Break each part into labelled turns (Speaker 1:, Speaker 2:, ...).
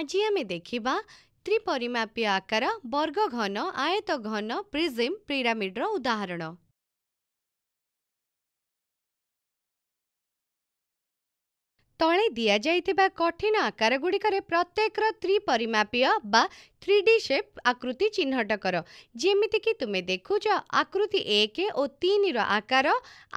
Speaker 1: ଆଜି ଆମେ ଦେଖିବା ତ୍ରିପରିମାପୀୟ ଆକାର ବର୍ଗଘନ ଆୟତଘନ ପ୍ରିଜିମ୍ ପିରାମିଡ଼ର ଉଦାହରଣ ତଳେ ଦିଆଯାଇଥିବା କଠିନ ଆକାରଗୁଡ଼ିକରେ ପ୍ରତ୍ୟେକର ତ୍ରିପରିମାପୀୟ ବା থ্রি ডি শেপ আকৃতি চিহ্নট কর যেমিতিকি তুমি দেখুছ আকৃতি এক ও তিনর আকার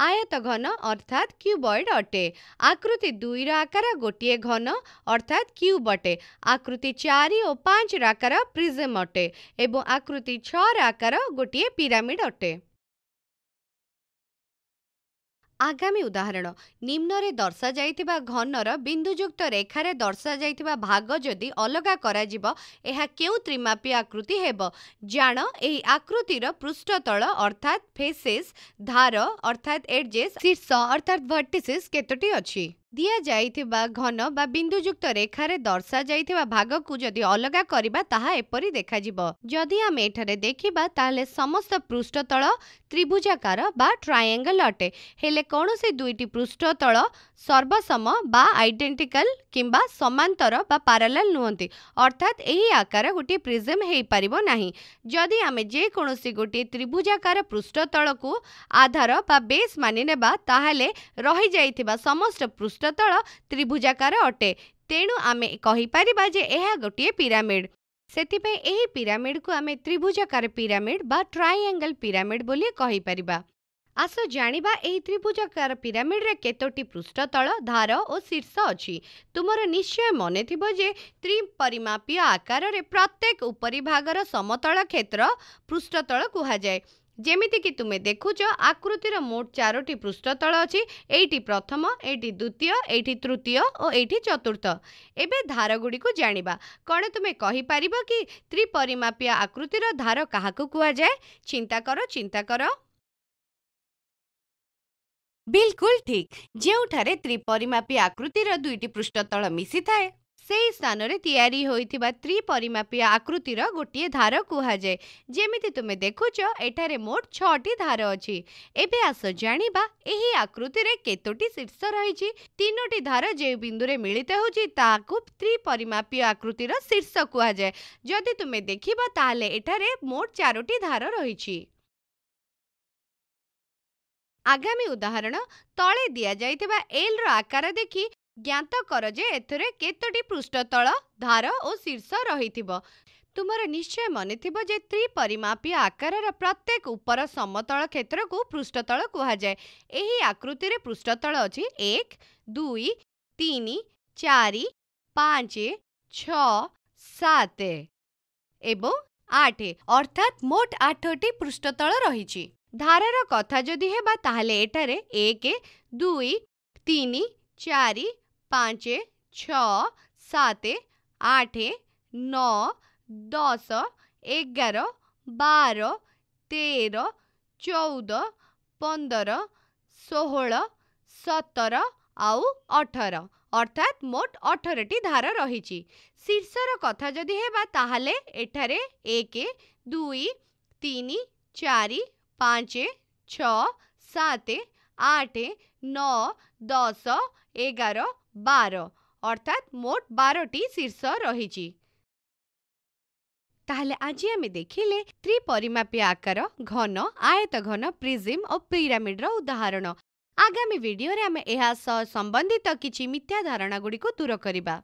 Speaker 1: আয়ত ঘন অর্থাৎ কিউবয়েড অটে আকৃতি দুইর আকার গোটিয়ে ঘন অর্থাৎ কিউব অটে আকৃতি চারি ও পাঁচর আকার প্রিজম অটে এবং আকৃতি ছর আকার গোটিয়ে পিরামিড অটে ଆଗାମୀ ଉଦାହରଣ ନିମ୍ନରେ ଦର୍ଶାଯାଇଥିବା ଘନର ବିନ୍ଦୁଯୁକ୍ତ ରେଖାରେ ଦର୍ଶାଯାଇଥିବା ଭାଗ ଯଦି ଅଲଗା କରାଯିବ ଏହା କେଉଁ ତ୍ରିମାପୀ ଆକୃତି ହେବ ଜାଣ ଏହି ଆକୃତିର ପୃଷ୍ଠତଳ ଅର୍ଥାତ୍ ଫେସେସ୍ ଧାର ଅର୍ଥାତ୍ ଏଡ଼ଜେସ୍ ଶୀର୍ଷ ଅର୍ଥାତ୍ ଭର୍ଟିସିସ୍ କେତୋଟି ଅଛି दि जा घन बिंदुजुक्त रेखार दर्शा जा भाग को जदि अलग करपरी देखा जदि आम एठार देखा तेल समस्त पृष्ठतल त्रिभुजाकार ट्राएंगल अटे हेले कौन से दुईट पृष्ठतल सर्वसम आईडेटिकाल कि समातर पारालाल पा नुहत अर्थात यही आकार गोटे प्रिजम हो पार ना जदि आम जेकोसी गोटे त्रिभुजाकार पृष्ठतल को आधार बेस मानि ने रही जा समस्त पृष्ठ ପୃଷ୍ଠତଳ ତ୍ରିଭୁଜାକାର ଅଟେ ତେଣୁ ଆମେ କହିପାରିବା ଯେ ଏହା ଗୋଟିଏ ପିରାମିଡ୍ ସେଥିପାଇଁ ଏହି ପିରାମିଡ୍କୁ ଆମେ ତ୍ରିଭୁଜାକାର ପିରାମିଡ୍ ବା ଟ୍ରାଇଆଙ୍ଗଲ୍ ପିରାମିଡ୍ ବୋଲି କହିପାରିବା ଆସ ଜାଣିବା ଏହି ତ୍ରିଭୁଜାକାର ପିରାମିଡରେ କେତୋଟି ପୃଷ୍ଠତଳ ଧାର ଓ ଶୀର୍ଷ ଅଛି ତୁମର ନିଶ୍ଚୟ ମନେଥିବ ଯେ ତ୍ରିପରିମାପୀୟ ଆକାରରେ ପ୍ରତ୍ୟେକ ଉପରିଭାଗର ସମତଳ କ୍ଷେତ୍ର ପୃଷ୍ଠତଳ କୁହାଯାଏ ଯେମିତିକି ତୁମେ ଦେଖୁଛ ଆକୃତିର ମୋଟ ଚାରୋଟି ପୃଷ୍ଠତଳ ଅଛି ଏଇଠି ପ୍ରଥମ ଏଇଠି ଦ୍ୱିତୀୟ ଏଇଠି ତୃତୀୟ ଓ ଏଇଠି ଚତୁର୍ଥ ଏବେ ଧାରଗୁଡ଼ିକୁ ଜାଣିବା କ'ଣ ତୁମେ କହିପାରିବ କି ତ୍ରିପରିମାପୀୟ ଆକୃତିର ଧାର କାହାକୁ କୁହାଯାଏ ଚିନ୍ତା କର ଚିନ୍ତା କର ବିଲକୁଲ ଠିକ୍ ଯେଉଁଠାରେ ତ୍ରିପରିମାପୀ ଆକୃତିର ଦୁଇଟି ପୃଷ୍ଠତଳ ମିଶିଥାଏ ସେହି ସ୍ଥାନରେ ତିଆରି ହୋଇଥିବା ତ୍ରିପରିମାପିଆ ଆକୃତିର ଗୋଟିଏ ଧାର କୁହାଯାଏ ଯେମିତି ତୁମେ ଦେଖୁଛ ଏଠାରେ ମୋଟ ଛଅଟି ଧାର ଅଛି ଏବେ ଆସ ଜାଣିବା ଏହି ଆକୃତିରେ କେତୋଟି ଶୀର୍ଷ ରହିଛି ତିନୋଟି ଧାର ଯେଉଁ ବିନ୍ଦୁରେ ମିଳିତ ହେଉଛି ତାହାକୁ ତ୍ରିପରିମାପୀୟ ଆକୃତିର ଶୀର୍ଷ କୁହାଯାଏ ଯଦି ତୁମେ ଦେଖିବ ତାହେଲେ ଏଠାରେ ମୋଟ ଚାରୋଟି ଧାର ରହିଛି ଆଗାମୀ ଉଦାହରଣ ତଳେ ଦିଆଯାଇଥିବା ଏଲ୍ର ଆକାର ଦେଖି ଜ୍ଞାତ କର ଯେ ଏଥିରେ କେତୋଟି ପୃଷ୍ଠତଳ ଧାର ଓ ଶୀର୍ଷ ରହିଥିବ ତୁମର ନିଶ୍ଚୟ ମନେଥିବ ଯେ ତ୍ରିପରିମାପୀ ଆକାରର ପ୍ରତ୍ୟେକ ଉପର ସମତଳ କ୍ଷେତ୍ରକୁ ପୃଷ୍ଠତଳ କୁହାଯାଏ ଏହି ଆକୃତିରେ ପୃଷ୍ଠତଳ ଅଛି ଏକ ଦୁଇ ତିନି ଚାରି ପାଞ୍ଚ ଛଅ ସାତ ଏବଂ ଆଠ ଅର୍ଥାତ୍ ମୋଟ ଆଠଟି ପୃଷ୍ଠତଳ ରହିଛି ଧାରାର କଥା ଯଦି ହେବା ତାହେଲେ ଏଠାରେ ଏକ ଦୁଇ ତିନି ଚାରି ପାଞ୍ଚ ଛଅ ସାତ ଆଠ ନଅ ଦଶ ଏଗାର ବାର ତେର ଚଉଦ ପନ୍ଦର ଷୋହଳ ସତର ଆଉ ଅଠର ଅର୍ଥାତ୍ ମୋଟ ଅଠରଟି ଧାର ରହିଛି ଶୀର୍ଷର କଥା ଯଦି ହେବା ତାହେଲେ ଏଠାରେ ଏକ ଦୁଇ ତିନି ଚାରି ପାଞ୍ଚ ଛଅ ସାତ ଆଠ ନଅ ଦଶ ଏଗାର बार अर्थात मोट बारीर्ष र आज त्रिपरिमापी आकार घन आयत घन प्रिजिम ओ रो उदाहरण आगामी भिडियो आमेह संबंधित कि मिथ्या दूर करिबा